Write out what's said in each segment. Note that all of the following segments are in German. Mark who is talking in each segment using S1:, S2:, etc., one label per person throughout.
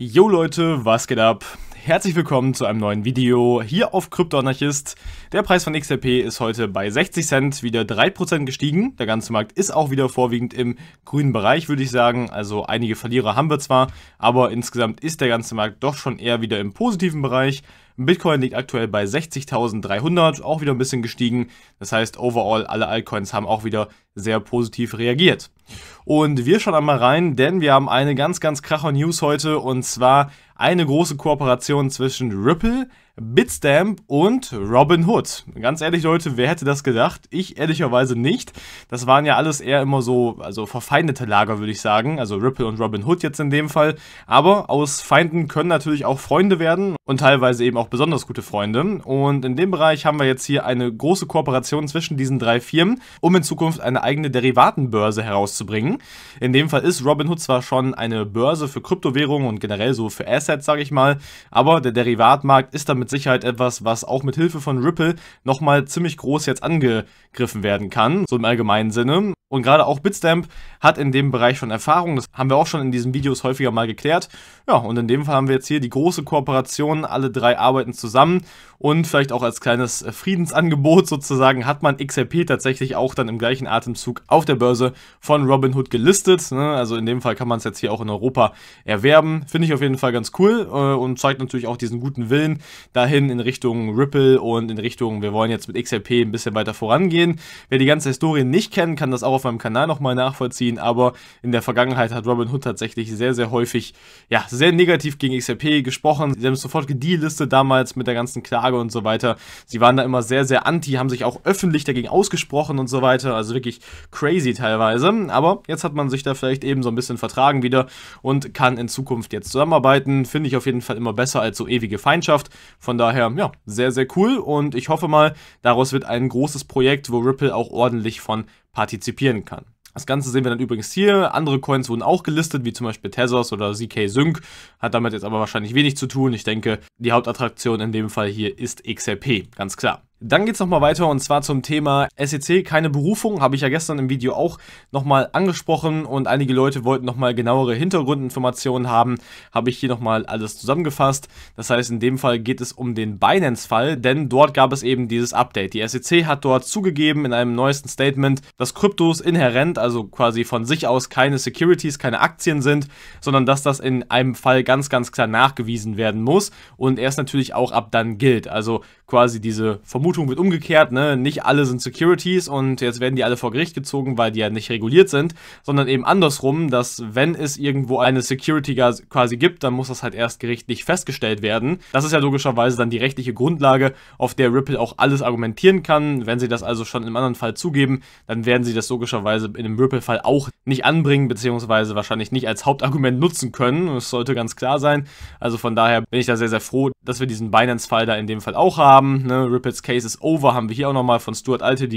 S1: Jo Leute, was geht ab? herzlich willkommen zu einem neuen Video hier auf Kryptoanarchist. Der Preis von XRP ist heute bei 60 Cent wieder 3% gestiegen. Der ganze Markt ist auch wieder vorwiegend im grünen Bereich, würde ich sagen. Also einige Verlierer haben wir zwar, aber insgesamt ist der ganze Markt doch schon eher wieder im positiven Bereich. Bitcoin liegt aktuell bei 60.300, auch wieder ein bisschen gestiegen. Das heißt, overall, alle Altcoins haben auch wieder sehr positiv reagiert. Und wir schauen einmal rein, denn wir haben eine ganz, ganz kracher News heute und zwar eine große Kooperation zwischen Ripple, Bitstamp und Robinhood. Ganz ehrlich, Leute, wer hätte das gedacht? Ich ehrlicherweise nicht. Das waren ja alles eher immer so, also verfeindete Lager, würde ich sagen. Also Ripple und Robinhood jetzt in dem Fall. Aber aus Feinden können natürlich auch Freunde werden und teilweise eben auch besonders gute Freunde. Und in dem Bereich haben wir jetzt hier eine große Kooperation zwischen diesen drei Firmen, um in Zukunft eine eigene Derivatenbörse herauszubringen. In dem Fall ist Robinhood zwar schon eine Börse für Kryptowährungen und generell so für Assets, sage ich mal, aber der Derivatmarkt ist damit mit Sicherheit etwas, was auch mit Hilfe von Ripple nochmal ziemlich groß jetzt angegriffen werden kann, so im allgemeinen Sinne. Und gerade auch Bitstamp hat in dem Bereich schon Erfahrung. Das haben wir auch schon in diesen Videos häufiger mal geklärt. Ja, und in dem Fall haben wir jetzt hier die große Kooperation. Alle drei arbeiten zusammen. Und vielleicht auch als kleines Friedensangebot sozusagen hat man XRP tatsächlich auch dann im gleichen Atemzug auf der Börse von Robinhood gelistet. Ne? Also in dem Fall kann man es jetzt hier auch in Europa erwerben. Finde ich auf jeden Fall ganz cool äh, und zeigt natürlich auch diesen guten Willen dahin in Richtung Ripple und in Richtung, wir wollen jetzt mit XRP ein bisschen weiter vorangehen. Wer die ganze Historie nicht kennt, kann das auch auf meinem Kanal nochmal nachvollziehen, aber in der Vergangenheit hat Robin Hood tatsächlich sehr, sehr häufig, ja, sehr negativ gegen XRP gesprochen. Sie haben sofort gedealistet damals mit der ganzen Klage und so weiter. Sie waren da immer sehr, sehr anti, haben sich auch öffentlich dagegen ausgesprochen und so weiter. Also wirklich crazy teilweise. Aber jetzt hat man sich da vielleicht eben so ein bisschen vertragen wieder und kann in Zukunft jetzt zusammenarbeiten. Finde ich auf jeden Fall immer besser als so ewige Feindschaft. Von daher, ja, sehr, sehr cool und ich hoffe mal, daraus wird ein großes Projekt, wo Ripple auch ordentlich von partizipieren kann. Das Ganze sehen wir dann übrigens hier. Andere Coins wurden auch gelistet, wie zum Beispiel Tezos oder ZK Sync. Hat damit jetzt aber wahrscheinlich wenig zu tun. Ich denke, die Hauptattraktion in dem Fall hier ist XRP, ganz klar. Dann geht's nochmal weiter und zwar zum Thema SEC, keine Berufung, habe ich ja gestern im Video auch nochmal angesprochen und einige Leute wollten nochmal genauere Hintergrundinformationen haben, habe ich hier nochmal alles zusammengefasst. Das heißt, in dem Fall geht es um den Binance-Fall, denn dort gab es eben dieses Update. Die SEC hat dort zugegeben in einem neuesten Statement, dass Kryptos inhärent, also quasi von sich aus keine Securities, keine Aktien sind, sondern dass das in einem Fall ganz, ganz klar nachgewiesen werden muss und erst natürlich auch ab dann gilt. Also quasi diese Vermutung wird umgekehrt, ne? Nicht alle sind Securities und jetzt werden die alle vor Gericht gezogen, weil die ja nicht reguliert sind, sondern eben andersrum, dass wenn es irgendwo eine Security quasi gibt, dann muss das halt erst gerichtlich festgestellt werden. Das ist ja logischerweise dann die rechtliche Grundlage, auf der Ripple auch alles argumentieren kann. Wenn sie das also schon im anderen Fall zugeben, dann werden sie das logischerweise in dem Ripple-Fall auch nicht anbringen, beziehungsweise wahrscheinlich nicht als Hauptargument nutzen können. Das sollte ganz klar sein. Also von daher bin ich da sehr, sehr froh, dass wir diesen Binance-Fall da in dem Fall auch haben haben. Ne? Rippets Case is over haben wir hier auch nochmal von Stuart Alte,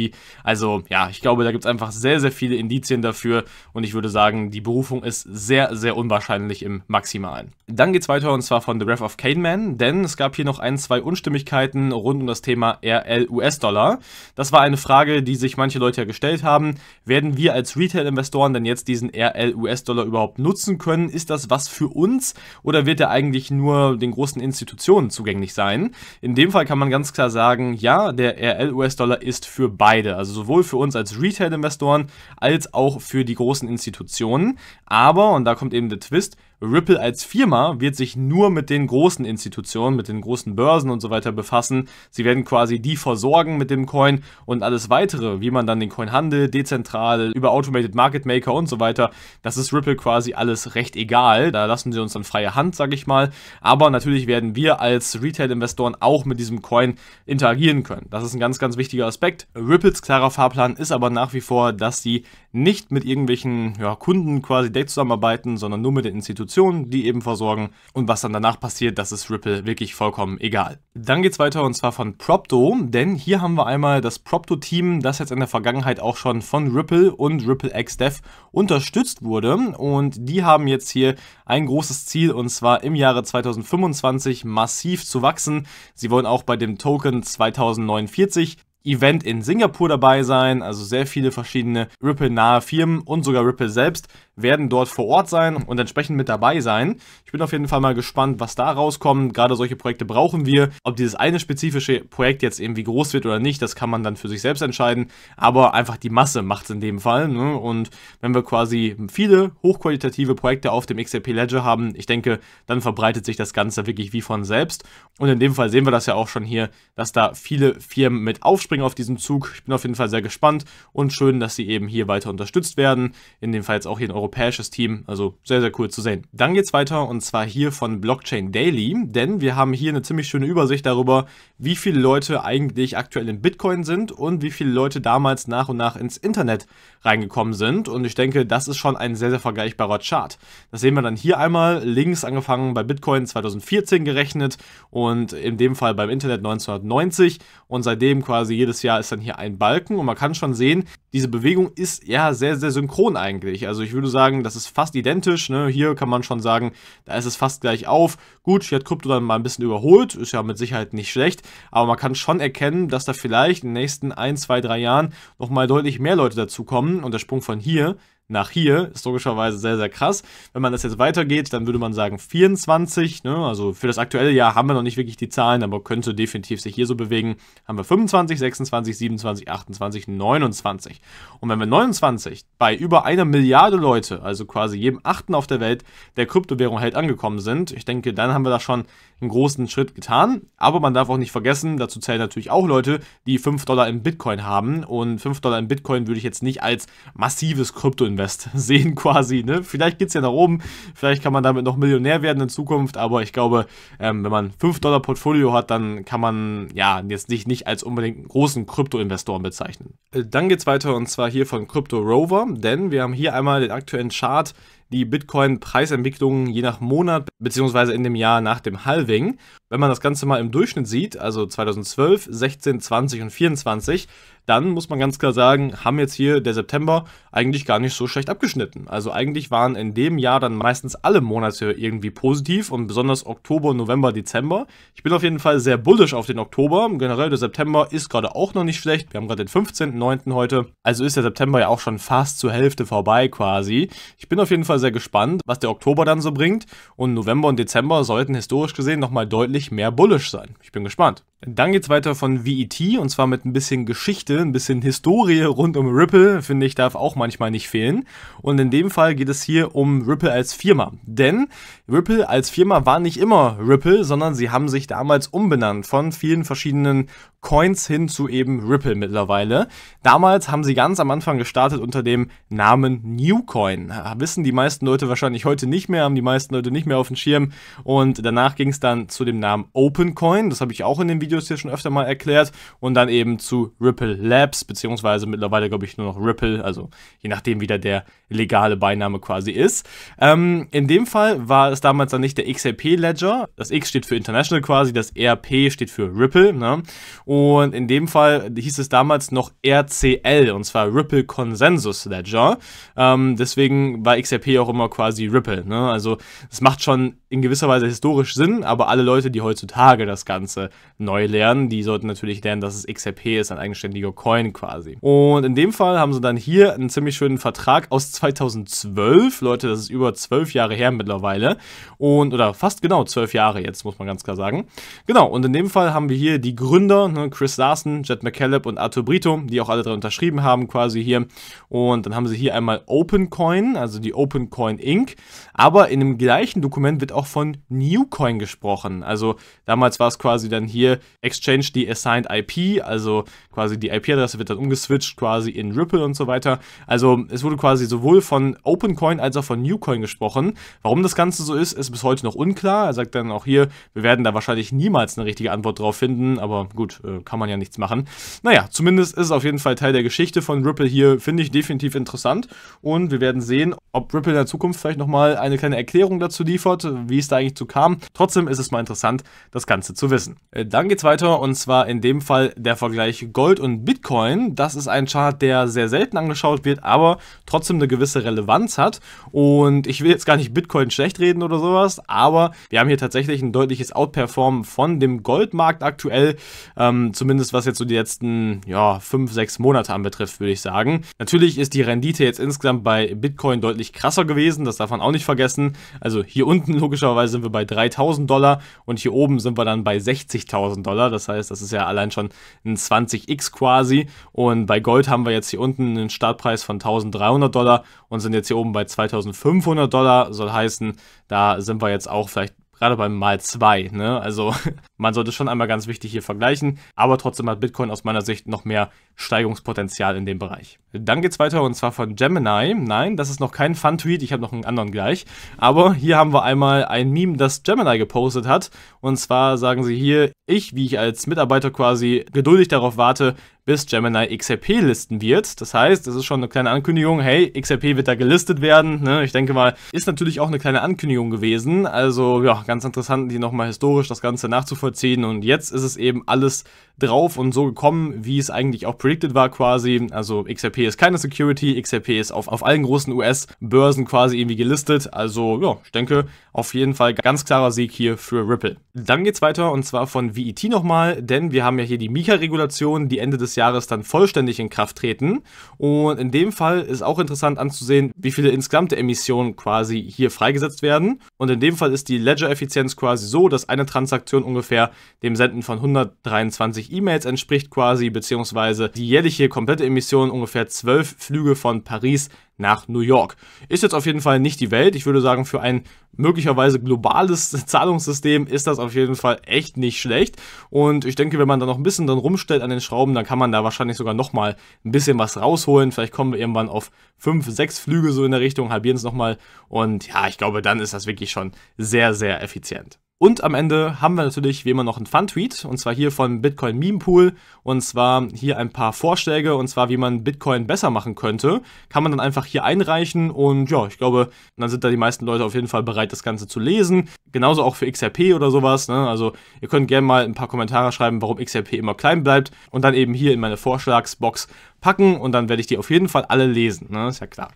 S1: also ja, ich glaube, da gibt es einfach sehr, sehr viele Indizien dafür und ich würde sagen, die Berufung ist sehr, sehr unwahrscheinlich im Maximalen. Dann geht es weiter und zwar von The Wrath of Kane Man, denn es gab hier noch ein, zwei Unstimmigkeiten rund um das Thema RL-US-Dollar. Das war eine Frage, die sich manche Leute ja gestellt haben. Werden wir als Retail-Investoren denn jetzt diesen RL-US-Dollar überhaupt nutzen können? Ist das was für uns oder wird er eigentlich nur den großen Institutionen zugänglich sein? In dem Fall kann man ganz klar sagen, ja, der RL-US-Dollar ist für beide, also sowohl für uns als Retail-Investoren als auch für die großen Institutionen. Aber, und da kommt eben der Twist, Ripple als Firma wird sich nur mit den großen Institutionen, mit den großen Börsen und so weiter befassen. Sie werden quasi die versorgen mit dem Coin und alles weitere, wie man dann den Coin handelt, dezentral, über Automated Market Maker und so weiter. Das ist Ripple quasi alles recht egal. Da lassen sie uns dann freie Hand, sage ich mal. Aber natürlich werden wir als Retail-Investoren auch mit diesem Coin interagieren können. Das ist ein ganz, ganz wichtiger Aspekt. Ripples klarer Fahrplan ist aber nach wie vor, dass sie nicht mit irgendwelchen ja, Kunden quasi direkt zusammenarbeiten, sondern nur mit den Institutionen Institutionen, die eben versorgen. Und was dann danach passiert, das ist Ripple wirklich vollkommen egal. Dann geht es weiter und zwar von Propto, denn hier haben wir einmal das Propto-Team, das jetzt in der Vergangenheit auch schon von Ripple und Ripple XDev unterstützt wurde. Und die haben jetzt hier ein großes Ziel und zwar im Jahre 2025 massiv zu wachsen. Sie wollen auch bei dem Token 2049 Event in Singapur dabei sein. Also sehr viele verschiedene Ripple-nahe Firmen und sogar Ripple selbst werden dort vor Ort sein und entsprechend mit dabei sein. Ich bin auf jeden Fall mal gespannt, was da rauskommt. Gerade solche Projekte brauchen wir. Ob dieses eine spezifische Projekt jetzt irgendwie groß wird oder nicht, das kann man dann für sich selbst entscheiden. Aber einfach die Masse macht es in dem Fall. Ne? Und wenn wir quasi viele hochqualitative Projekte auf dem XRP Ledger haben, ich denke, dann verbreitet sich das Ganze wirklich wie von selbst. Und in dem Fall sehen wir das ja auch schon hier, dass da viele Firmen mit aufspringen aufspringen auf diesen Zug. Ich bin auf jeden Fall sehr gespannt und schön, dass sie eben hier weiter unterstützt werden. In dem Fall jetzt auch hier ein europäisches Team, also sehr, sehr cool zu sehen. Dann geht's weiter und zwar hier von Blockchain Daily, denn wir haben hier eine ziemlich schöne Übersicht darüber, wie viele Leute eigentlich aktuell in Bitcoin sind und wie viele Leute damals nach und nach ins Internet reingekommen sind. Und ich denke, das ist schon ein sehr, sehr vergleichbarer Chart. Das sehen wir dann hier einmal links angefangen bei Bitcoin 2014 gerechnet und in dem Fall beim Internet 1990 und seitdem quasi jedes Jahr ist dann hier ein Balken und man kann schon sehen, diese Bewegung ist ja sehr, sehr synchron eigentlich. Also ich würde sagen, das ist fast identisch. Ne? Hier kann man schon sagen, da ist es fast gleich auf. Gut, hier hat Krypto dann mal ein bisschen überholt, ist ja mit Sicherheit nicht schlecht, aber man kann schon erkennen, dass da vielleicht in den nächsten ein, zwei, drei Jahren nochmal deutlich mehr Leute dazukommen und der Sprung von hier nach hier. Ist logischerweise sehr, sehr krass. Wenn man das jetzt weitergeht, dann würde man sagen 24. Ne? Also für das aktuelle Jahr haben wir noch nicht wirklich die Zahlen, aber könnte definitiv sich hier so bewegen. Haben wir 25, 26, 27, 28, 29. Und wenn wir 29 bei über einer Milliarde Leute, also quasi jedem Achten auf der Welt, der Kryptowährung hält angekommen sind, ich denke, dann haben wir da schon einen großen Schritt getan. Aber man darf auch nicht vergessen, dazu zählen natürlich auch Leute, die 5 Dollar in Bitcoin haben. Und 5 Dollar in Bitcoin würde ich jetzt nicht als massives Kryptoinvestment lässt, sehen quasi. Ne? Vielleicht geht es ja nach oben, vielleicht kann man damit noch Millionär werden in Zukunft, aber ich glaube, ähm, wenn man 5 Dollar Portfolio hat, dann kann man ja jetzt nicht, nicht als unbedingt großen Krypto-Investoren bezeichnen. Äh, dann geht es weiter und zwar hier von Crypto Rover, denn wir haben hier einmal den aktuellen Chart, die bitcoin preisentwicklung je nach Monat bzw. in dem Jahr nach dem Halving. Wenn man das Ganze mal im Durchschnitt sieht, also 2012, 16, 20 und 24, dann muss man ganz klar sagen, haben jetzt hier der September eigentlich gar nicht so schlecht abgeschnitten. Also eigentlich waren in dem Jahr dann meistens alle Monate irgendwie positiv und besonders Oktober, November, Dezember. Ich bin auf jeden Fall sehr bullisch auf den Oktober. Generell der September ist gerade auch noch nicht schlecht. Wir haben gerade den 15.09. heute. Also ist der September ja auch schon fast zur Hälfte vorbei quasi. Ich bin auf jeden Fall sehr gespannt, was der Oktober dann so bringt. Und November und Dezember sollten historisch gesehen nochmal deutlich deutlich mehr bullish sein. Ich bin gespannt. Dann geht's weiter von VET und zwar mit ein bisschen Geschichte, ein bisschen Historie rund um Ripple, finde ich, darf auch manchmal nicht fehlen. Und in dem Fall geht es hier um Ripple als Firma. Denn Ripple als Firma war nicht immer Ripple, sondern sie haben sich damals umbenannt von vielen verschiedenen Coins hin zu eben Ripple mittlerweile. Damals haben sie ganz am Anfang gestartet unter dem Namen Newcoin. Wissen die meisten Leute wahrscheinlich heute nicht mehr, haben die meisten Leute nicht mehr auf dem Schirm. Und danach ging es dann zu dem Namen Namen OpenCoin, das habe ich auch in den Videos hier schon öfter mal erklärt, und dann eben zu Ripple Labs, beziehungsweise mittlerweile glaube ich nur noch Ripple, also je nachdem wieder der legale Beiname quasi ist. Ähm, in dem Fall war es damals dann nicht der XRP Ledger, das X steht für International quasi, das RP steht für Ripple, ne? und in dem Fall hieß es damals noch RCL, und zwar Ripple Consensus Ledger. Ähm, deswegen war XRP auch immer quasi Ripple. Ne? Also es macht schon in gewisser Weise historisch sind, aber alle Leute, die heutzutage das Ganze neu lernen, die sollten natürlich lernen, dass es XRP ist, ein eigenständiger Coin quasi. Und in dem Fall haben sie dann hier einen ziemlich schönen Vertrag aus 2012. Leute, das ist über zwölf Jahre her mittlerweile. Und, oder fast genau zwölf Jahre jetzt, muss man ganz klar sagen. Genau, und in dem Fall haben wir hier die Gründer, ne, Chris Larsen, Jed McCaleb und Arthur Brito, die auch alle drei unterschrieben haben quasi hier. Und dann haben sie hier einmal OpenCoin, also die OpenCoin Inc. Aber in dem gleichen Dokument wird auch auch von Newcoin gesprochen. Also damals war es quasi dann hier Exchange die Assigned IP, also quasi die IP-Adresse wird dann umgeswitcht quasi in Ripple und so weiter. Also es wurde quasi sowohl von OpenCoin als auch von Newcoin gesprochen. Warum das Ganze so ist, ist bis heute noch unklar. Er sagt dann auch hier, wir werden da wahrscheinlich niemals eine richtige Antwort drauf finden, aber gut, äh, kann man ja nichts machen. Naja, zumindest ist es auf jeden Fall Teil der Geschichte von Ripple hier, finde ich definitiv interessant und wir werden sehen, ob Ripple in der Zukunft vielleicht nochmal eine kleine Erklärung dazu liefert, wie es da eigentlich zu kam. Trotzdem ist es mal interessant, das Ganze zu wissen. Äh, dann geht es weiter und zwar in dem Fall der Vergleich Gold und Bitcoin. Das ist ein Chart, der sehr selten angeschaut wird, aber trotzdem eine gewisse Relevanz hat. Und ich will jetzt gar nicht Bitcoin schlecht reden oder sowas, aber wir haben hier tatsächlich ein deutliches Outperformen von dem Goldmarkt aktuell, ähm, zumindest was jetzt so die letzten ja, 6 Monate anbetrifft, würde ich sagen. Natürlich ist die Rendite jetzt insgesamt bei Bitcoin deutlich krasser gewesen, das darf man auch nicht vergessen. Also hier unten logisch Typischerweise sind wir bei 3000 Dollar und hier oben sind wir dann bei 60.000 Dollar. Das heißt, das ist ja allein schon ein 20x quasi. Und bei Gold haben wir jetzt hier unten einen Startpreis von 1300 Dollar und sind jetzt hier oben bei 2500 Dollar. Soll heißen, da sind wir jetzt auch vielleicht gerade beim Mal 2. Ne? Also man sollte schon einmal ganz wichtig hier vergleichen, aber trotzdem hat Bitcoin aus meiner Sicht noch mehr Steigungspotenzial in dem Bereich. Dann geht es weiter und zwar von Gemini. Nein, das ist noch kein Fun-Tweet, ich habe noch einen anderen gleich. Aber hier haben wir einmal ein Meme, das Gemini gepostet hat. Und zwar sagen sie hier, ich, wie ich als Mitarbeiter quasi geduldig darauf warte, bis Gemini XRP listen wird. Das heißt, es ist schon eine kleine Ankündigung, hey, XRP wird da gelistet werden. Ne? Ich denke mal, ist natürlich auch eine kleine Ankündigung gewesen. Also ja, ganz interessant, die nochmal historisch das Ganze nachzuvollziehen. Und jetzt ist es eben alles drauf und so gekommen, wie es eigentlich auch predicted war quasi. Also XRP ist keine Security, XRP ist auf, auf allen großen US-Börsen quasi irgendwie gelistet. Also ja, ich denke, auf jeden Fall ganz klarer Sieg hier für Ripple. Dann geht's weiter und zwar von VET nochmal, denn wir haben ja hier die Mika-Regulation, die Ende des des Jahres dann vollständig in Kraft treten. Und in dem Fall ist auch interessant anzusehen, wie viele insgesamte Emissionen quasi hier freigesetzt werden. Und in dem Fall ist die Ledger-Effizienz quasi so, dass eine Transaktion ungefähr dem Senden von 123 E-Mails entspricht quasi, beziehungsweise die jährliche komplette Emission ungefähr 12 Flüge von Paris nach New York. Ist jetzt auf jeden Fall nicht die Welt. Ich würde sagen, für ein möglicherweise globales Zahlungssystem ist das auf jeden Fall echt nicht schlecht. Und ich denke, wenn man da noch ein bisschen dann rumstellt an den Schrauben, dann kann man da wahrscheinlich sogar nochmal ein bisschen was rausholen. Vielleicht kommen wir irgendwann auf fünf, sechs Flüge so in der Richtung, halbieren es nochmal. Und ja, ich glaube, dann ist das wirklich schon sehr, sehr effizient. Und am Ende haben wir natürlich wie immer noch einen Fun-Tweet, und zwar hier von Bitcoin Meme Pool, und zwar hier ein paar Vorschläge, und zwar wie man Bitcoin besser machen könnte. Kann man dann einfach hier einreichen und ja, ich glaube, dann sind da die meisten Leute auf jeden Fall bereit, das Ganze zu lesen. Genauso auch für XRP oder sowas. Ne? Also ihr könnt gerne mal ein paar Kommentare schreiben, warum XRP immer klein bleibt und dann eben hier in meine Vorschlagsbox packen und dann werde ich die auf jeden Fall alle lesen. Ne? Ist ja klar.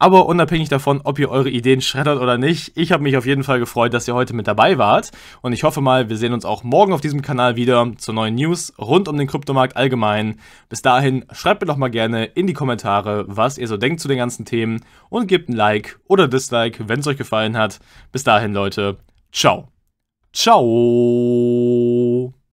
S1: Aber unabhängig davon, ob ihr eure Ideen schreddert oder nicht, ich habe mich auf jeden Fall gefreut, dass ihr heute mit dabei wart. Und ich hoffe mal, wir sehen uns auch morgen auf diesem Kanal wieder zu neuen News rund um den Kryptomarkt allgemein. Bis dahin, schreibt mir doch mal gerne in die Kommentare, was ihr so denkt zu den ganzen Themen. Und gebt ein Like oder Dislike, wenn es euch gefallen hat. Bis dahin, Leute. Ciao. Ciao.